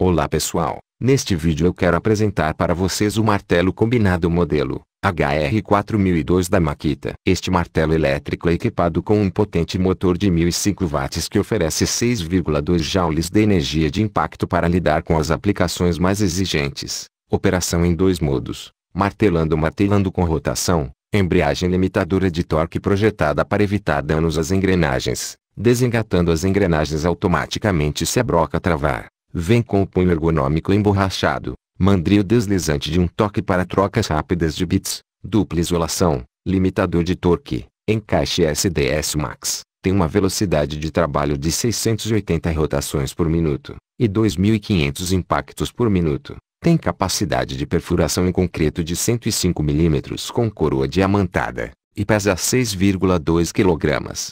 Olá pessoal, neste vídeo eu quero apresentar para vocês o martelo combinado modelo HR4002 da Makita. Este martelo elétrico é equipado com um potente motor de 1005 watts que oferece 6,2 joules de energia de impacto para lidar com as aplicações mais exigentes. Operação em dois modos, martelando martelando com rotação, embreagem limitadora de torque projetada para evitar danos às engrenagens, desengatando as engrenagens automaticamente se a broca travar Vem com o punho ergonômico emborrachado, mandril deslizante de um toque para trocas rápidas de bits, dupla isolação, limitador de torque, encaixe SDS Max, tem uma velocidade de trabalho de 680 rotações por minuto e 2.500 impactos por minuto. Tem capacidade de perfuração em concreto de 105 mm com coroa diamantada e pesa 6,2 kg.